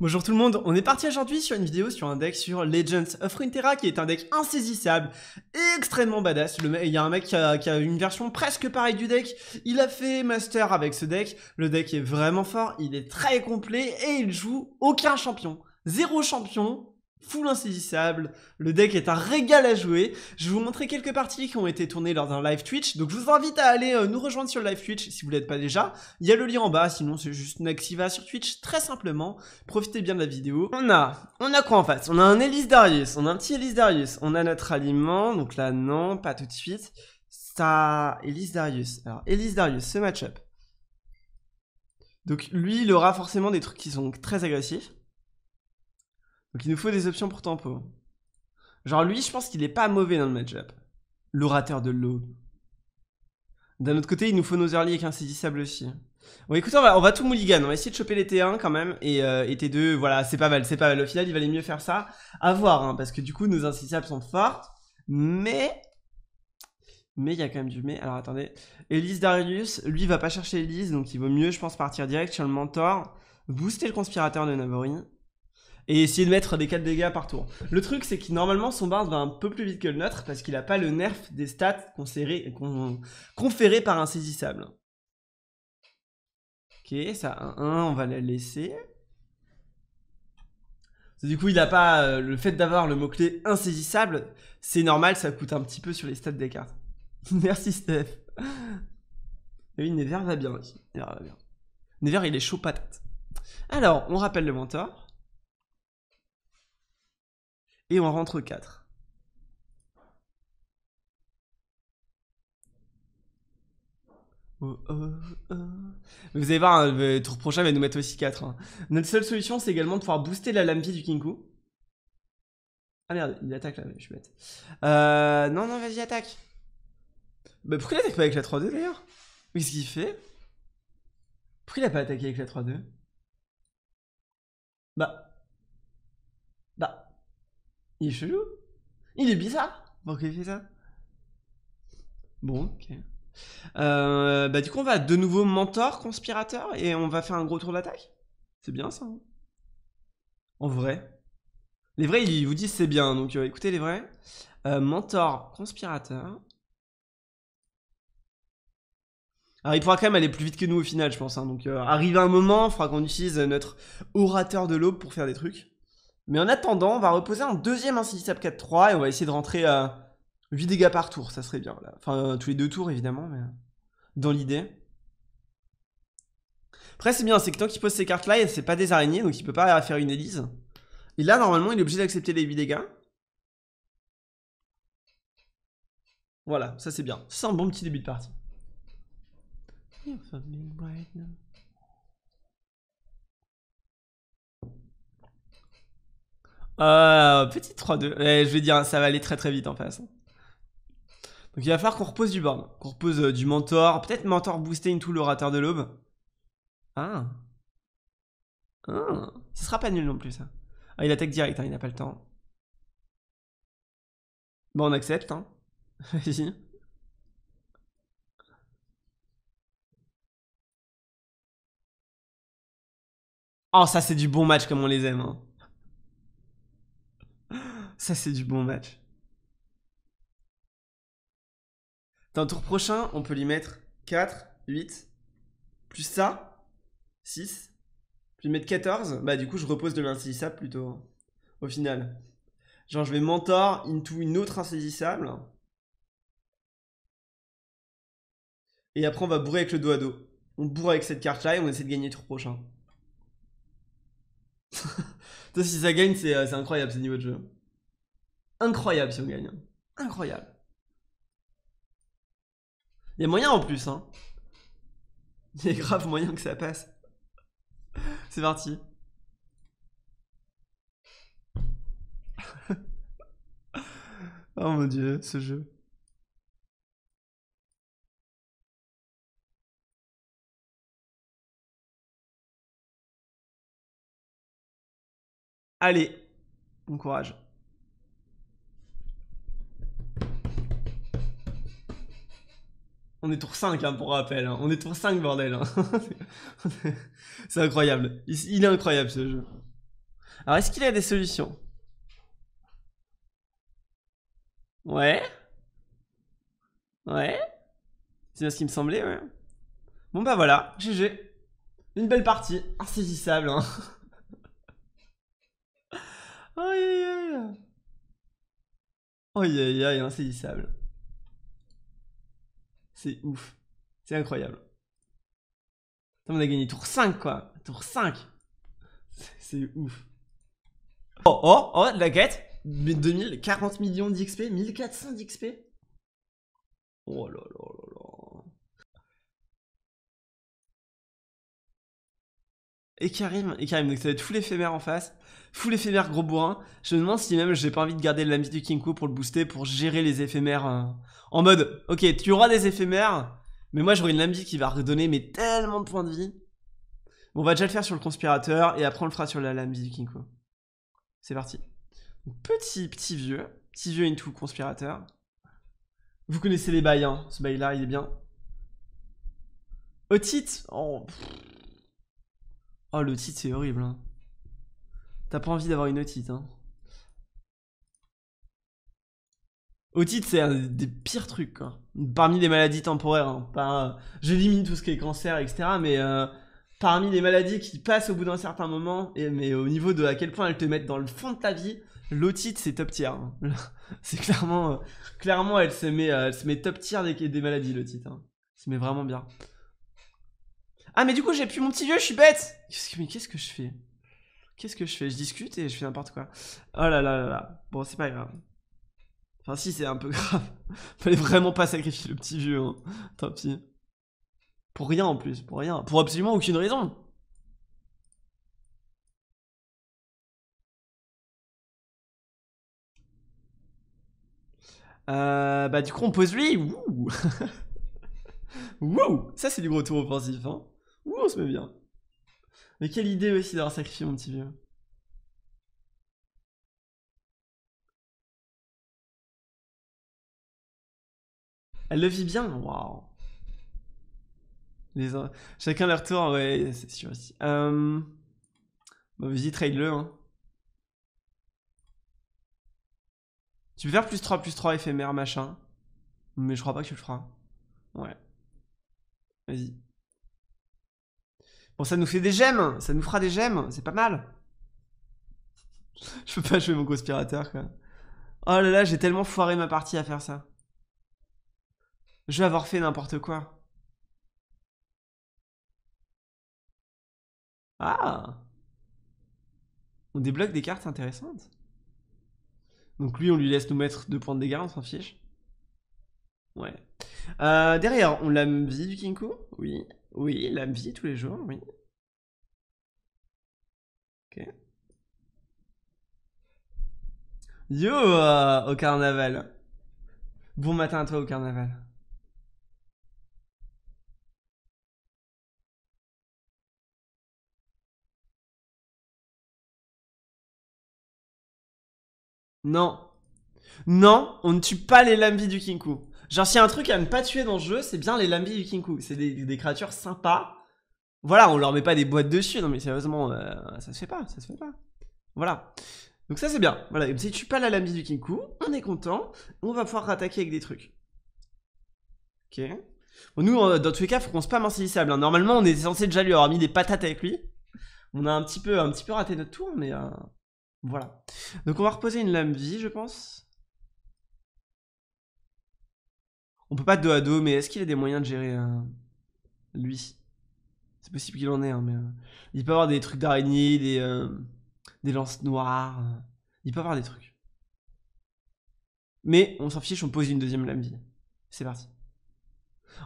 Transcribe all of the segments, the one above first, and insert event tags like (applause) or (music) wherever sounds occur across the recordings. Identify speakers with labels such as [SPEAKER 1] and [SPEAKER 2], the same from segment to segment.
[SPEAKER 1] Bonjour tout le monde, on est parti aujourd'hui sur une vidéo sur un deck sur Legends of Runeterra qui est un deck insaisissable, extrêmement badass. il y a un mec qui a, une version presque pareille du deck, il a fait master avec ce deck, le deck est vraiment fort, il est très complet et il joue aucun champion. Zéro champion, full insaisissable, le deck est un régal à jouer, je vais vous montrer quelques parties qui ont été tournées lors d'un live Twitch, donc je vous invite à aller euh, nous rejoindre sur le live Twitch si vous ne l'êtes pas déjà, il y a le lien en bas, sinon c'est juste Naxiva sur Twitch, très simplement, profitez bien de la vidéo. On a, on a quoi en face On a un Elise Darius, on a un petit Elise Darius, on a notre aliment, donc là non, pas tout de suite, ça... Elise Darius, alors Elise Darius, ce match-up. Donc lui, il aura forcément des trucs qui sont très agressifs, donc il nous faut des options pour tempo. Genre lui, je pense qu'il est pas mauvais dans le matchup. L'orateur de l'eau. D'un autre côté, il nous faut nos early avec insaisissable aussi. Bon écoutez, on va, tout mulligan, on va essayer de choper les T1 quand même, et, euh, T2, voilà, c'est pas mal, c'est pas mal. Au final, il valait mieux faire ça, à voir, hein, parce que du coup, nos insaisissables sont fortes, mais... Mais il y a quand même du mais, alors attendez. Elise Darius, lui, va pas chercher Elise, donc il vaut mieux, je pense, partir direct sur le mentor, booster le conspirateur de Navori et essayer de mettre des 4 dégâts par tour. Le truc, c'est que normalement, son bard va un peu plus vite que le nôtre parce qu'il n'a pas le nerf des stats conférés par insaisissable. Ok, ça, 1-1, on va la laisser. Du coup, il n'a pas euh, le fait d'avoir le mot-clé insaisissable, c'est normal, ça coûte un petit peu sur les stats des cartes. (laughs) Merci Steph. Ah oui, Never va bien aussi. Never il est chaud patate. Alors, on rappelle le mentor et on rentre 4. Vous allez voir, hein, le tour prochain va nous mettre aussi 4. Hein. Notre seule solution, c'est également de pouvoir booster la lampe du Kinku. Ah merde, il attaque là, je suis bête. Euh, non, non, vas-y, attaque. Bah, pourquoi il attaque pas avec la 3-2 d'ailleurs Qu'est-ce qu'il fait Pourquoi il a pas attaqué avec la 3-2 Bah, il est chelou Il est bizarre Pourquoi il fait ça Bon, ok. Euh, bah du coup on va de nouveau mentor, conspirateur, et on va faire un gros tour d'attaque. C'est bien ça. Hein. en vrai. Les vrais, ils vous disent c'est bien, donc euh, écoutez les vrais. Euh, mentor, conspirateur. Alors il pourra quand même aller plus vite que nous au final, je pense. Hein. donc arrive un moment, il faudra qu'on utilise notre orateur de l'aube pour faire des trucs. Mais en attendant, on va reposer un deuxième insaisissable 4-3 et on va essayer de rentrer à euh, 8 dégâts par tour, ça serait bien. Là. Enfin, euh, tous les deux tours, évidemment, mais euh, dans l'idée. Après, c'est bien, c'est que tant qu'il pose ces cartes-là, c'est pas des araignées, donc il peut pas faire une hélice. Et là, normalement, il est obligé d'accepter les 8 dégâts. Voilà, ça c'est bien. C'est un bon petit début de partie. Euh, petit 3-2. Eh, je vais dire, ça va aller très très vite en face. Donc il va falloir qu'on repose du board, qu'on repose euh, du mentor, peut-être mentor booster into l'orateur de l'aube. Ah. ah. Ce sera pas nul non plus ça. Ah, il attaque direct, hein, il n'a pas le temps. Bon, on accepte, hein. (laughs) Vas-y.
[SPEAKER 2] oh, ça c'est du bon
[SPEAKER 1] match comme on les aime. Hein. Ça, c'est du bon match. Dans le tour prochain, on peut lui mettre 4, 8, plus ça, 6, puis mettre 14. Bah, du coup, je repose de l'insaisissable plutôt, hein, au final. Genre, je vais mentor into une autre insaisissable. Et après, on va bourrer avec le dos à dos. On bourre avec cette carte-là et on essaie de gagner le tour prochain. (laughs) Toi, si ça gagne, euh, c'est incroyable ce niveau de jeu. Incroyable si on gagne. Incroyable. Il y a moyen en plus, hein. Il y a grave moyen que ça passe. C'est parti.
[SPEAKER 2] (laughs) oh mon dieu, ce jeu.
[SPEAKER 1] Allez, bon courage. On est tour 5 hein, pour rappel, hein. on est tour 5 bordel. Hein. (laughs) c'est incroyable, il, est incroyable ce jeu. Alors est-ce qu'il y a des solutions Ouais Ouais C'est bien ce qui me semblait, ouais. Bon bah voilà, GG. Une belle partie, insaisissable. Hein.
[SPEAKER 2] (laughs) aïe aïe aïe.
[SPEAKER 1] Aïe aïe aïe, insaisissable. C'est ouf. C'est incroyable. on a gagné tour 5, quoi. Tour 5. C'est ouf. Oh, oh, oh, la quête. 2000, 40 millions d'XP, 1400 d'XP. Oh là là. et Karim, et Karim. Donc ça va être full éphémère en face, full éphémère gros bourrin. Je me demande si même j'ai pas envie de garder l'ami du Kinko pour le booster, pour gérer les éphémères euh, en mode, ok, tu auras des éphémères, mais moi j'aurai une lambie qui va redonner mais tellement de points de vie. on va déjà le faire sur le conspirateur et après on le fera sur la lambie du Kinko. C'est parti. petit, petit vieux, petit vieux into conspirateur. Vous connaissez les bails, hein. ce bail là il est bien. Otite, oh, Oh, le c'est horrible. Hein. T'as pas envie d'avoir une otite. Hein. Otite, c'est un des pires trucs, Parmi les maladies temporaires. Hein. Euh, j'élimine tout ce qui est cancer, etc. Mais euh, parmi les maladies qui passent au bout d'un certain moment, et, mais au niveau de à quel point elles te mettent dans le fond de ta vie, l'otite, c'est top tier. Hein. (laughs) c'est clairement... Euh, clairement, elle se, met, elle se met top tier des, des maladies, l'otite. Hein. Elle se met vraiment bien. Ah, mais du coup, j'ai plus mon petit vieux, je suis bête Mais qu'est-ce que je fais Qu'est-ce que je fais Je discute et je fais n'importe quoi. Oh là là là là. Bon, c'est pas grave. Enfin, si, c'est un peu (laughs) grave. Fallait vraiment pas sacrifier le petit vieux. Hein. Tant pis. Pour rien en plus, pour rien. Pour absolument aucune raison. Euh, bah du coup on pose lui Wouh (laughs) Ça c'est du gros tour offensif hein Ouh, on se met bien. Mais quelle idée aussi d'avoir sacrifié mon petit vieux. Elle le vit bien, waouh. Les... Chacun leur tour, ouais, c'est sûr aussi. Euh, bah, vas-y, trade-le. Hein. Tu peux faire plus 3, plus 3 éphémère, machin. Mais je crois pas que tu le feras. Ouais. Vas-y. Bon, ça nous fait des gemmes, ça nous fera des gemmes, c'est pas mal. Je peux pas jouer mon conspirateur, quoi. Oh là là, j'ai tellement foiré ma partie à faire ça. Je vais avoir fait n'importe quoi. Ah On débloque des cartes intéressantes. Donc lui, on lui laisse nous mettre deux points de dégâts, on s'en fiche. Ouais. Euh, derrière, on l'a vie du Kinku Oui. Oui, la vie tous les jours, oui. Ok. Yo euh, au carnaval. Bon matin à toi au carnaval. Non. Non, on ne tue pas les lambis du Kinku. Genre, s'il y a un truc à ne pas tuer dans le jeu, c'est bien les Lambi du Kinku. C'est des, créatures sympas. Voilà, on leur met pas des boîtes dessus. Non, mais sérieusement, euh, ça se fait pas, ça se fait pas. Voilà. Donc ça, c'est bien. Voilà, si tu pas la Lambi du Kinkou, on est content. On va pouvoir attaquer avec des trucs. Ok. nous, euh, dans tous les cas, faut qu'on se pas insaisissable. Hein. Normalement, on est censé déjà lui avoir mis des patates avec lui. On a un petit peu, un petit peu raté notre tour, mais... Euh, voilà. Donc on va reposer une lame je pense. On peut pas dos à dos, mais est-ce qu'il a des moyens de gérer euh, lui C'est possible qu'il en ait, hein, mais euh, il peut avoir des trucs d'araignée, des, euh, des lances noires. il peut avoir des trucs. Mais on s'en fiche, on pose une deuxième lame vie. C'est parti.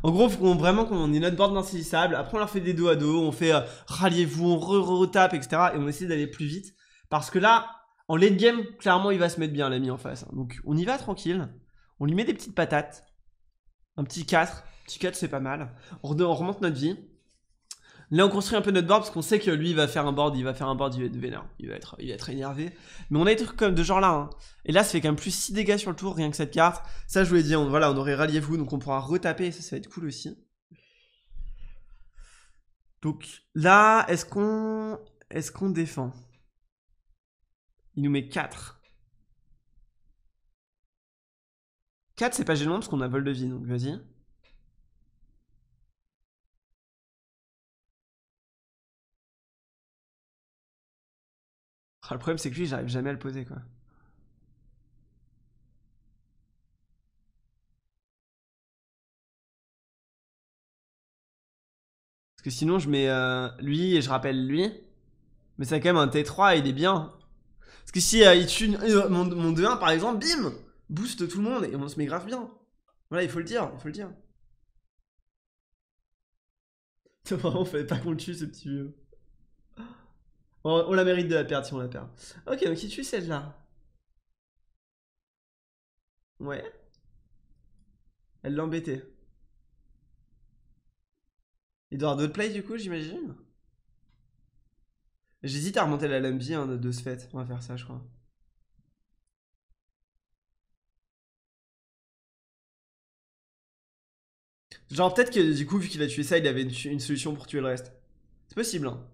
[SPEAKER 1] En gros, faut vraiment qu'on ait notre board insaisissable. Après, on leur fait des dos à dos, on fait ralliez-vous, on re-retape, etc. Et on essaie d'aller plus vite. Parce que là, en late game, clairement, il va se mettre bien l'ami en face. Hein. Donc, on y va tranquille. On lui met des petites patates. Un petit 4. Petit 4, c'est pas mal. On, remonte notre vie. Là, on construit un peu notre board parce qu'on sait que lui, il va faire un board, il va faire un board, il va être vénère, il va être, il va être énervé. Mais on a des trucs comme de genre là. Hein. Et là, ça fait quand même plus 6 dégâts sur le tour, rien que cette carte. Ça, je vous l'ai dit, on, voilà, on aurait rallié vous, donc on pourra retaper, ça, ça va être cool aussi. Donc là, est-ce qu'on est ce qu'on défend Il nous met 4. 4, c'est pas gênant parce qu'on a vol de vie, donc vas-y.
[SPEAKER 2] Ah, le problème, c'est que lui, j'arrive jamais à le poser, quoi.
[SPEAKER 1] Parce que sinon, je mets euh, lui et je rappelle lui. Mais ça a quand même un T3, il est bien. Parce que si euh, il tue euh, mon 2-1, par exemple, bim booste tout le monde et on se met grave bien. Voilà, il faut le dire, il faut le dire. (laughs) Vraiment, fallait pas qu'on le tue, ce petit vieux. On, la mérite de la perdre si on la perd. Ok, donc qui tue celle-là. Ouais. Elle l'embêtait. Il doit avoir d'autres plays, du coup, j'imagine J'hésite à remonter la Lambie hein, de ce fait. On va faire ça, je crois. Genre peut-être que du coup, vu qu'il a tué ça, il avait une, solution pour tuer le reste. C'est possible, hein.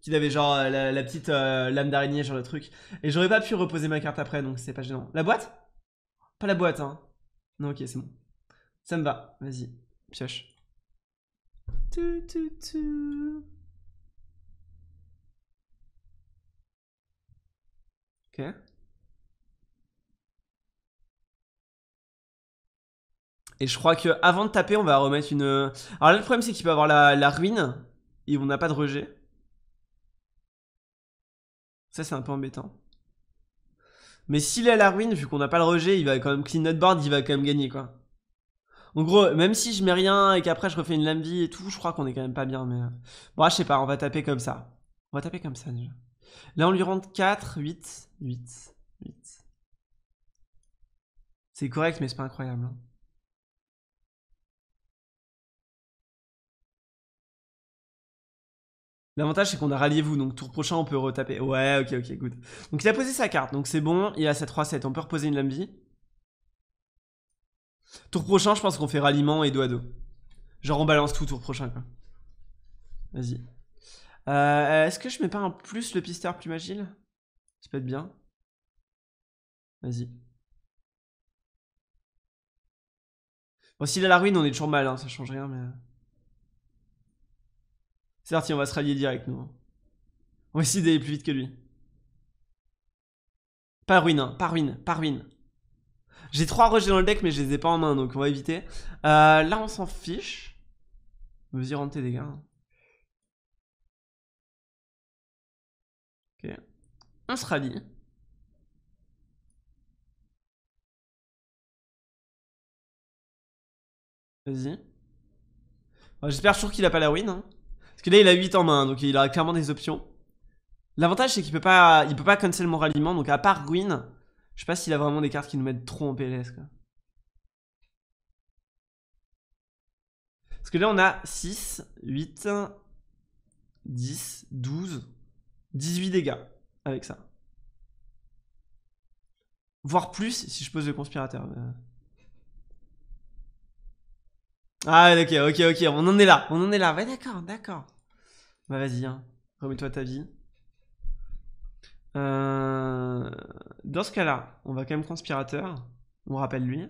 [SPEAKER 1] Qu'il avait genre euh, la, petite euh, lame d'araignée, genre le truc. Et j'aurais pas pu reposer ma carte après, donc c'est pas gênant. La boîte Pas la boîte, hein. Non, ok, c'est bon. Ça me va, vas-y, pioche. Ok. Et je crois que avant de taper, on va remettre une. Alors là, le problème, c'est qu'il peut avoir la, ruine et on n'a pas de rejet. Ça, c'est un peu embêtant. Mais s'il est à la ruine, vu qu'on n'a pas le rejet, il va quand même clean notre board, il va quand même gagner, quoi. En gros, même si je mets rien et qu'après je refais une lame et tout, je crois qu'on est quand même pas bien, mais... Bon, ah, je sais pas, on va taper comme ça. On va taper comme ça, déjà. Là, on lui rentre 4, 8, 8, 8. C'est correct, mais c'est pas incroyable. Hein. L'avantage, c'est qu'on a rallié vous, donc tour prochain, on peut retaper. Ouais, ok, ok, good. Donc il a posé sa carte, donc c'est bon, il a sa 3-7, on peut reposer une vie Tour prochain, je pense qu'on fait ralliement et dos Genre on balance tout tour prochain, quoi. Vas-y. Euh, est-ce que je mets pas un plus le pisteur plus agile Ça peut être bien. Vas-y. Bon, s'il a la ruine, on est toujours mal, hein, ça change rien, mais... Euh parti, on va se rallier direct, nous. On va essayer d'aller plus vite que lui. Pas ruine, hein. pas ruine, pas ruine. J'ai trois rejets dans le deck, mais je les ai pas en main, donc on va éviter. Euh, là, on s'en fiche. Vas-y, rentre tes dégâts.
[SPEAKER 2] Ok. On se rallie. Vas-y. J'espère
[SPEAKER 1] toujours qu'il a pas la win. Hein. Parce que là, il a 8 en main, donc il aura clairement des options. L'avantage, c'est qu'il peut pas, il peut pas cancel mon ralliement. Donc, à part ruin, je sais pas s'il a vraiment des cartes qui nous mettent trop en PLS. Quoi. Parce que là, on a 6, 8, 10, 12, 18 dégâts avec ça. Voire plus si je pose le conspirateur. Euh. Ah, ok, ok, ok, on en est là, on en est là. Ouais, d'accord, d'accord. Bah, vas-y, hein. remets-toi ta vie. Euh, dans ce cas-là, on va quand même conspirateur. On rappelle lui.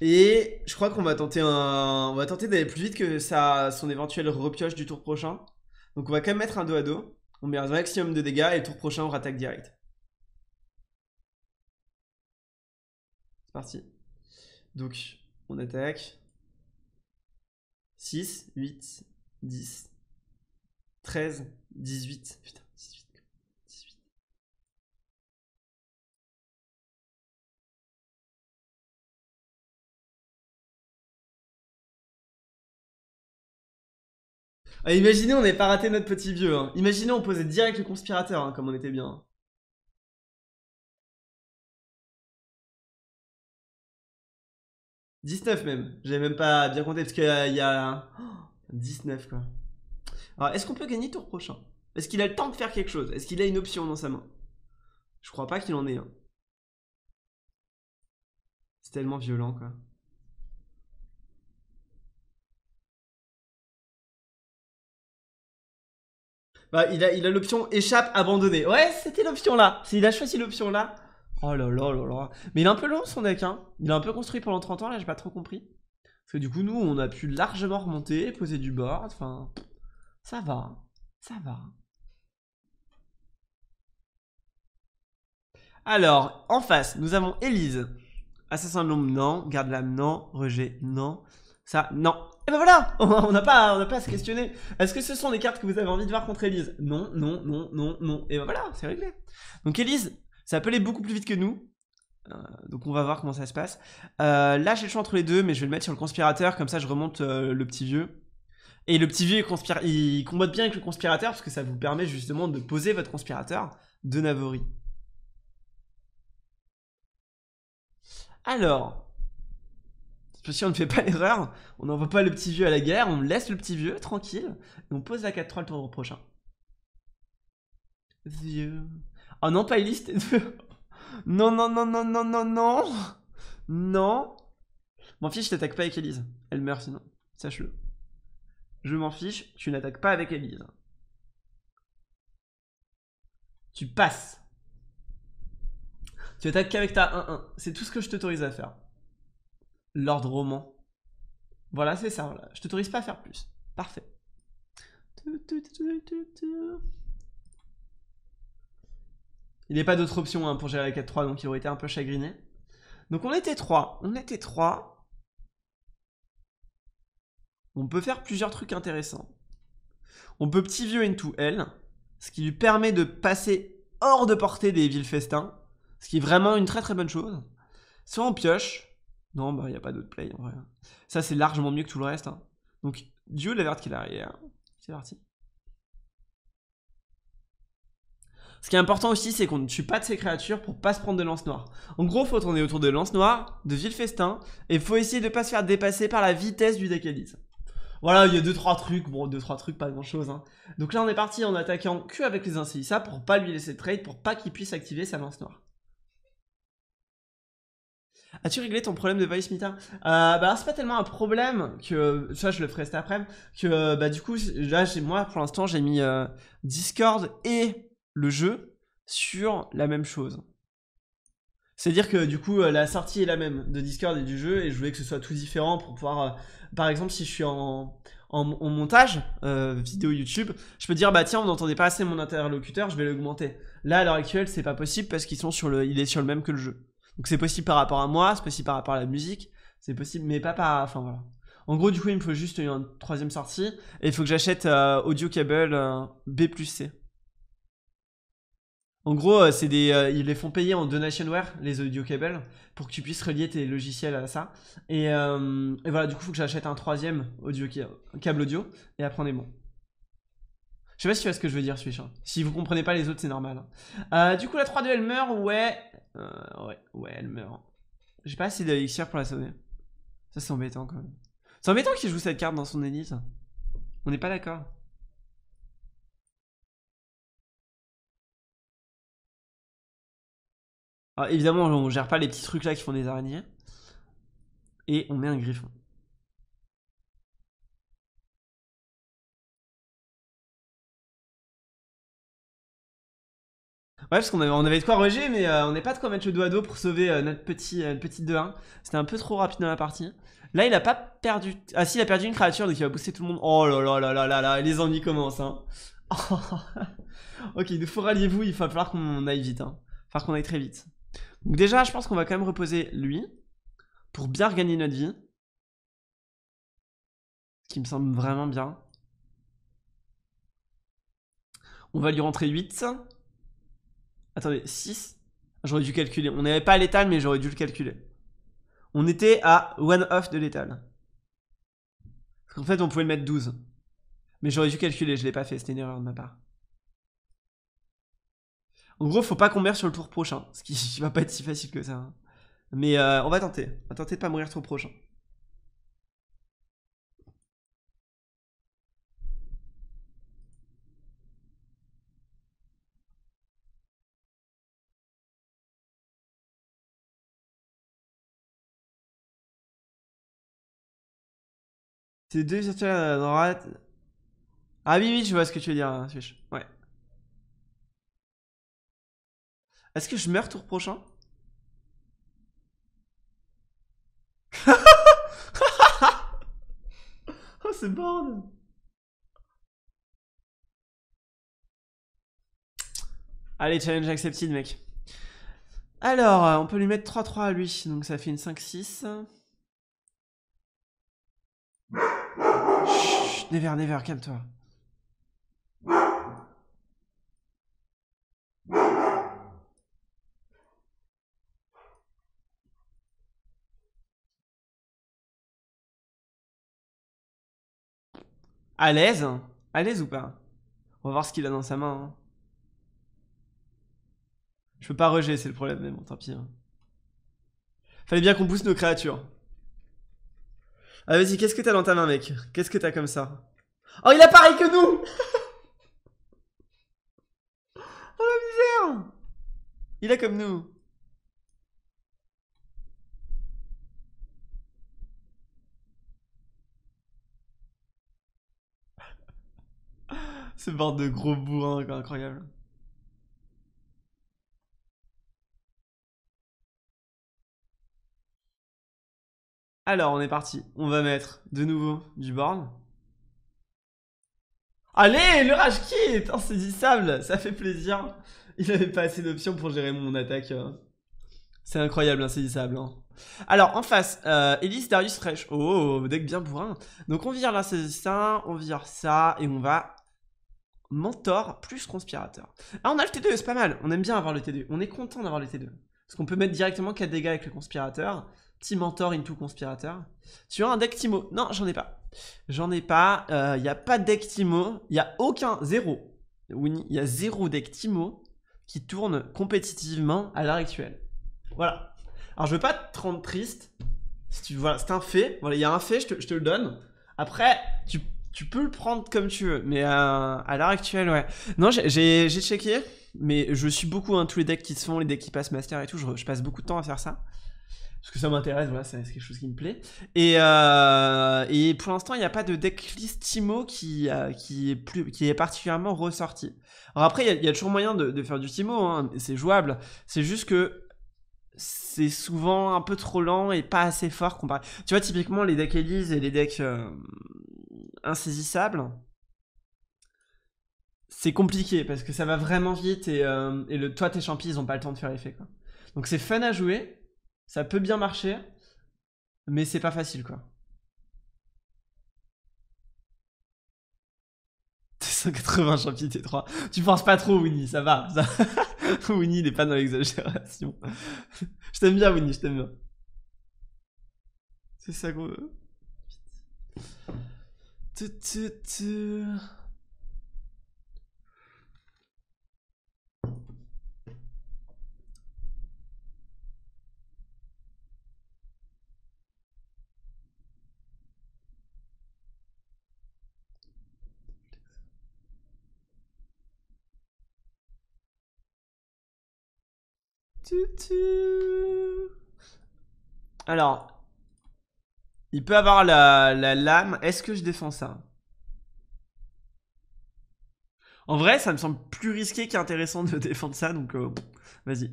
[SPEAKER 1] Et je crois qu'on va tenter un... on va tenter d'aller plus vite que sa... son éventuel repioche du tour prochain. Donc on va quand même mettre un dos à dos. On met un maximum de dégâts et le tour prochain on rattaque direct. parti. Donc, on attaque. 6, 8, 10, 13, 18. Putain, 18. 18.
[SPEAKER 2] Ah, imaginez, on n'avait pas raté notre petit vieux. Hein. Imaginez, on posait direct le conspirateur, hein, comme on était bien.
[SPEAKER 1] 19 même. J'ai même pas bien compté parce qu'il euh, y a 19 quoi. Alors, est-ce qu'on peut gagner tour prochain Est-ce qu'il a le temps de faire quelque chose Est-ce qu'il a une option dans sa main Je crois pas qu'il en ait un. C'est tellement violent quoi. Bah, il a l'option il a échappe, abandonné. Ouais, c'était l'option là. S'il a choisi l'option là, Oh là là là là. Mais il est un peu long son deck, hein. Il a un peu construit pendant 30 ans, là, j'ai pas trop compris. Parce que du coup, nous, on a pu largement remonter, poser du board, enfin... Ça va, ça va. Alors, en face, nous avons Elise. Assassin de l'ombre, non. Garde l'âme, non. Rejet, non. Ça, non. Et ben voilà (laughs) On n'a pas, pas à se questionner. Est-ce que ce sont des cartes que vous avez envie de voir contre Elise Non, non, non, non, non. Et ben voilà, c'est réglé. Donc Elise, ça peut aller beaucoup plus vite que nous. Euh, donc on va voir comment ça se passe. Euh, là j'ai le choix entre les deux, mais je vais le mettre sur le conspirateur, comme ça je remonte euh, le petit vieux. Et le petit vieux, il, il bien avec le conspirateur, parce que ça vous permet justement de poser votre conspirateur de Navori. Alors, si on ne fait pas (laughs) l'erreur, on n'envoie pas le petit vieux à la guerre, on laisse le petit vieux tranquille, et on pose la 4-3 le tour prochain. Vieux. Oh non, pas Non, non, non, non, non, non, non Non M'en fiche, je t'attaque pas avec Elise. Elle meurt sinon, sache-le. Je m'en fiche, tu n'attaques pas avec Elise. Tu passes. Tu attaques qu'avec ta 1-1. C'est tout ce que je t'autorise à faire. L'ordre roman. Voilà, c'est ça. Je t'autorise pas à faire plus. Parfait. Il n'y pas d'autre option hein, pour gérer les 4-3, donc il aurait été un peu chagriné. Donc on était 3. On était 3. On peut faire plusieurs trucs intéressants. On peut petit vieux into L, ce qui lui permet de passer hors de portée des villes festins, ce qui est vraiment une très très bonne chose. Soit on pioche. Non, bah il n'y a pas d'autre play en vrai. Ça c'est largement mieux que tout le reste. Hein. Donc Dieu la verte qui est l'arrière. C'est parti. Ce qui est important aussi, c'est qu'on ne tue pas de ces créatures pour pas se prendre de lance noire. En gros, faut tourner autour de lance noire, de vil festin, et faut essayer de pas se faire dépasser par la vitesse du deck Voilà, il y a deux, trois trucs, bon deux, trois trucs, pas grand chose. Hein. Donc là on est parti en attaquant que avec les ça pour pas lui laisser trade, pour pas qu'il puisse activer sa lance noire. As-tu réglé ton problème de voice Mita euh, Bah c'est pas tellement un problème que ça je le ferai cet après-midi que bah du coup là j'ai moi pour l'instant j'ai mis euh, Discord et le jeu sur la même chose. C'est-à-dire que du coup, euh, la sortie est la même de Discord et du jeu, et je voulais que ce soit tout différent pour pouvoir. Euh, par exemple, si je suis en, en, montage euh, vidéo YouTube, je peux dire bah tiens, vous n'entendez pas assez mon interlocuteur, je vais l'augmenter. Là, à l'heure actuelle, c'est pas possible parce qu'ils sont sur le, est sur le même que le jeu. Donc c'est possible par rapport à moi, c'est possible par rapport à la musique, c'est possible, mais pas par. Enfin voilà. En gros, du coup, il me faut juste une troisième sortie, et il faut que j'achète Audio Cable B plus C. En gros, euh, c'est des, euh, ils les font payer en donationware, les audio cables, pour que tu puisses relier tes logiciels à ça. Et, euh, voilà, du coup, il faut que j'achète un troisième audio câble audio, et après on est bon. Je sais pas si tu vois ce que je veux dire, Switch. Hein. Si vous comprenez pas les autres, c'est normal. Hein. du coup, la 3-2, elle meurt, ouais. ouais, ouais, elle meurt. J'ai pas assez d'élixir pour la sonner. Ça, c'est embêtant quand même. C'est embêtant qu'il joue cette carte dans son ça. On n'est pas d'accord.
[SPEAKER 2] évidemment, on gère pas les petits trucs là qui font des araignées. Et on met un griffon.
[SPEAKER 1] Ouais, parce qu'on avait, on avait de quoi rejeter, mais euh, on n'est pas de quoi mettre le doigt d'eau pour sauver euh, notre petit, euh, petite 2-1. C'était un peu trop rapide dans la partie. Là, il a pas perdu. Ah, si, il a perdu une créature, donc il va booster tout le monde. Oh là là là là là là, les ennuis commencent, hein. (laughs) ok, il nous faut rallier vous, il va falloir qu'on aille vite, hein. falloir qu'on aille très vite. Donc déjà, je pense qu'on va quand même reposer lui, pour bien regagner notre vie. Ce qui me semble vraiment bien. On va lui rentrer 8. Attendez, 6. J'aurais dû calculer. On n'avait pas l'étal, mais j'aurais dû le calculer. On était à one off de l'étal. En fait, on pouvait le mettre 12. Mais j'aurais dû calculer, je l'ai pas fait, c'était une erreur de ma part. En gros, faut pas qu'on meure sur le tour prochain, ce qui (laughs) va pas être si facile que ça. Hein. Mais euh, on va tenter. On va tenter de pas mourir trop prochain.
[SPEAKER 2] C'est deux sorties euh,
[SPEAKER 1] Ah oui, oui, je vois ce que tu veux dire, hein, Switch. Ouais. Est-ce que je meurs tour prochain (laughs) Oh, c'est bon. Allez, challenge accepted, mec. Alors, euh, on peut lui mettre 3-3 à lui, donc ça fait une 5-6. Never, never, calme-toi. À l'aise hein. À l'aise ou pas On va voir ce qu'il a dans sa main. Hein. Je peux pas rejeter, c'est le problème, mais bon, tant pis. Hein. Fallait bien qu'on pousse nos créatures. Ah vas-y, qu'est-ce que t'as dans ta main, mec Qu'est-ce que t'as comme ça
[SPEAKER 2] Oh, il a pareil que nous (laughs) Oh la misère Il a comme nous
[SPEAKER 1] Ce bord de gros bourrin, incroyable. Alors, on est parti. On va mettre de nouveau du borne. Allez, le rage kit Insaisissable oh, Ça fait plaisir Il avait pas assez d'options pour gérer mon attaque. Hein. C'est incroyable, insaisissable. Hein, hein. Alors, en face, euh, Elise Darius Fresh. Oh, oh, oh deck bien bourrin. Donc, on vire ça, on vire ça, et on va mentor plus conspirateur. Ah, on a le T2, c'est pas mal. On aime bien avoir le T2. On est content d'avoir le T2. Parce qu'on peut mettre directement 4 dégâts avec le conspirateur. Petit mentor into conspirateur. Tu as un deck Timo. Non, j'en ai pas. J'en ai pas. Il euh, n'y a pas de deck Timo. Il n'y a aucun. Zéro. Il y a zéro deck Timo qui tourne compétitivement à l'heure actuelle. Voilà. Alors, je veux pas te rendre triste. Si tu, voilà, c'est un fait. Voilà, il y a un fait, je te, je te le donne. Après, tu tu peux le prendre comme tu veux, mais à, euh, à l'heure actuelle, ouais. Non, j'ai checké, mais je suis beaucoup un hein, tous les decks qui se font, les decks qui passent master et tout. Je, passe beaucoup de temps à faire ça parce que ça m'intéresse. Voilà, c'est quelque chose qui me plaît. Et, euh, et pour l'instant, il n'y a pas de deck list Timo qui, euh, qui, est plus, qui est particulièrement ressorti. Alors après, il y, a toujours moyen de, faire du Timo, hein, c'est jouable. C'est juste que c'est souvent un peu trop lent et pas assez fort comparé. Tu vois, typiquement, les decks Elise et les decks insaisissable, c'est compliqué parce que ça va vraiment vite euh, et, le toi tes champis ils ont pas le temps de faire l'effet quoi. Donc c'est fun à jouer, ça peut bien marcher, mais c'est pas facile quoi. 180 (laughs) champis T3. Tu penses pas trop Winnie, ça va. (laughs) Winnie il est pas dans l'exagération. (laughs) je t'aime bien Winnie, je t'aime bien. C'est ça gros. Tu, tu, tu. Alors, il peut avoir la, lame. Est-ce que je défends ça En vrai, ça me semble plus risqué qu'intéressant de (laughs) défendre ça, donc euh, vas-y.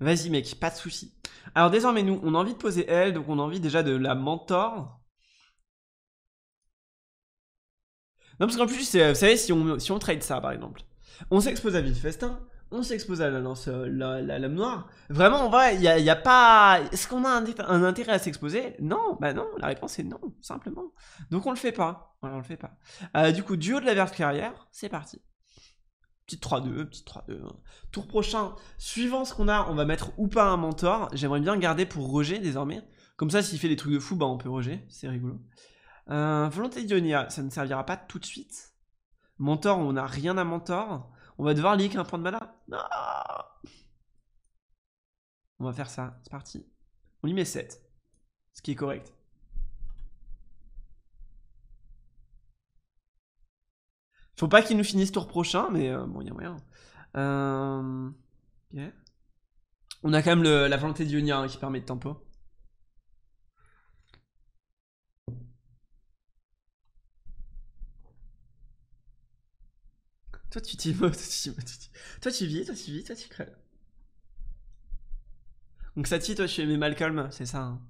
[SPEAKER 1] Vas-y mec, pas de souci. Alors désormais nous, on a envie de poser elle, donc on a envie déjà de la mentor. Non parce qu'en plus, euh, vous savez, si on, si on trade ça par exemple, on s'expose à Villefestin on s'expose à la lance, euh, la, lame noire. Vraiment, en vrai, il n'y a, y a, pas. Est-ce qu'on a un, intérêt à s'exposer Non, bah non, la réponse est non, simplement. Donc on le fait pas. on le fait pas. Euh, du coup, duo de la verte carrière, c'est parti. Petite 3-2, petite 3-2. Hein. Tour prochain, suivant ce qu'on a, on va mettre ou pas un mentor. J'aimerais bien garder pour Roger désormais. Comme ça, s'il fait des trucs de fou, bah on peut Roger, c'est rigolo. Euh, volonté d'Ionia, ça ne servira pas tout de suite. Mentor, on n'a rien à mentor. On va devoir liquer un point de mana. On va faire ça, c'est parti. On lui met 7, ce qui est correct. Faut pas qu'il nous finisse tour prochain, mais euh, bon, il y a moyen. Euh, On a quand même la volonté d'Ionia hein, qui permet de tempo. Toi, tu t'y (laughs) toi, tu toi, tu vis, toi, tu vis, toi, tu crèves. Donc, Satie, toi, tu aimais Malcolm, c'est ça. Hein.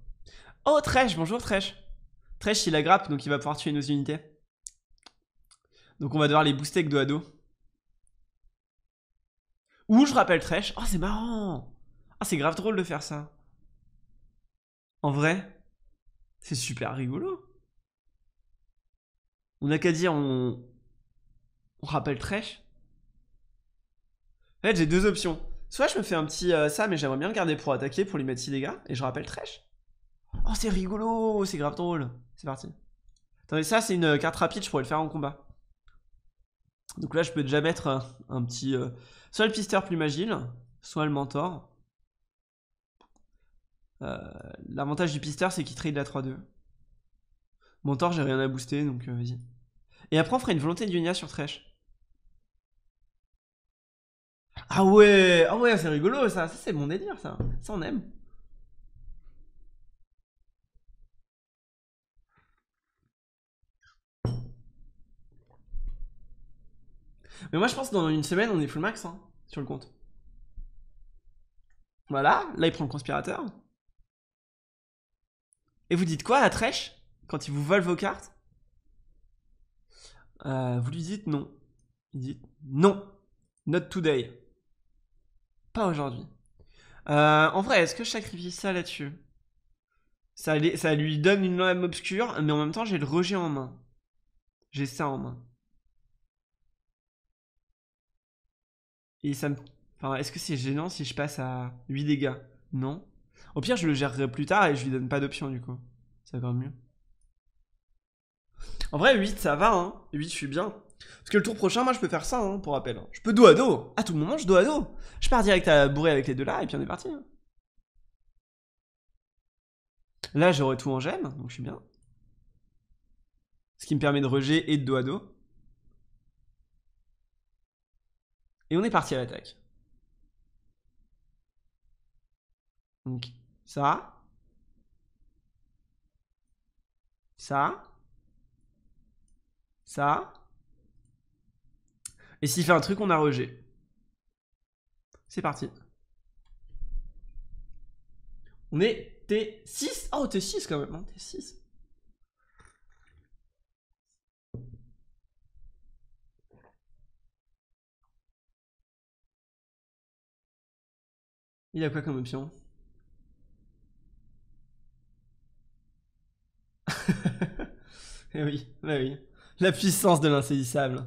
[SPEAKER 1] Oh, Trèche, bonjour, Tresh Trèche, il a grappe, donc il va pouvoir tuer nos unités. Donc, on va devoir les booster avec dos à dos. Ou je rappelle Trèche. Oh, c'est marrant. Ah, c'est grave drôle de faire ça. En vrai, c'est super rigolo. On n'a qu'à dire, on, on rappelle Trèche En fait, j'ai deux options. Soit je me fais un petit euh, ça, mais j'aimerais bien le garder pour attaquer, pour lui mettre 6 dégâts, et je rappelle Trèche. Oh, c'est rigolo C'est grave drôle C'est parti. Attendez, ça, c'est une euh, carte rapide, je pourrais le faire en combat. Donc là, je peux déjà mettre euh, un, petit... soit le pisteur plus agile, soit le mentor. L'avantage du pisteur, c'est qu'il trade la 3-2. Mentor, j'ai rien à booster, donc vas-y. Et après, on fera une volonté Yonia sur Trèche. Ah ouais, ah ouais, c'est rigolo ça. Ça, c'est mon délire ça. Ça, on aime. Mais moi, je pense que dans une semaine, on est full max hein, sur le compte. Voilà, là, il prend le conspirateur. Et vous dites quoi à la trèche quand il vous vole vos cartes euh, Vous lui dites non. Il dit non, not today. Pas aujourd'hui. Euh, en vrai, est-ce que je sacrifie ça là-dessus ça, ça, lui donne une lame obscure, mais en même temps, j'ai le rejet en main. J'ai ça en main. Et ça Enfin, est-ce que c'est gênant si je passe à 8 dégâts Non. Au pire, je le gérerai plus tard et je lui donne pas d'option, du coup. Ça va mieux. En vrai, 8, ça va, hein. 8, je suis bien. Parce que le tour prochain, moi, je peux faire ça, hein, pour rappel. Hein. Je peux dos à dos. À tout moment, je dois à dos. Je pars direct à bourrer avec les deux là, et puis on est parti. Hein. Là, j'aurai tout en gemme, donc je suis bien. Ce qui me permet de rejet et de dos à dos. Et on est parti à l'attaque. Donc, ça. Ça. Ça. Et s'il fait un truc, on a rejet. C'est parti. On est T6. Oh, T6 quand même. Hein, T6.
[SPEAKER 2] Il a quoi comme option
[SPEAKER 1] (laughs) Eh oui, bah oui. La puissance de l'insaisissable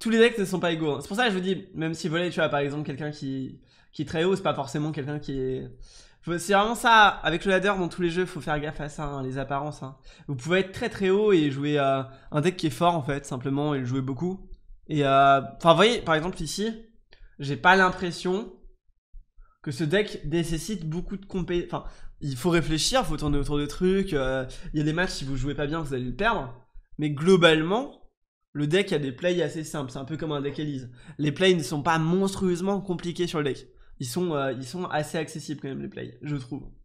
[SPEAKER 1] tous les decks ne sont pas égaux. Hein. C'est pour ça que je vous dis, même si volet, tu vois, par exemple, quelqu'un qui, qui est très haut, c'est pas forcément quelqu'un qui est. C'est vraiment ça, avec le ladder dans tous les jeux, faut faire gaffe à ça, hein, les apparences. Hein. Vous pouvez être très très haut et jouer euh, un deck qui est fort en fait, simplement, et le jouer beaucoup. Et euh, enfin, vous voyez, par exemple ici, j'ai pas l'impression que ce deck nécessite beaucoup de compétences. Enfin, il faut réfléchir, faut tourner autour de trucs. Euh, il y a des matchs, si vous jouez pas bien, vous allez le perdre. Mais globalement, le deck a des plays assez simples, c'est un peu comme un deck Elise. Les plays ne sont pas monstrueusement compliqués sur le deck. Ils sont, euh, ils sont assez accessibles quand même les plays, je trouve.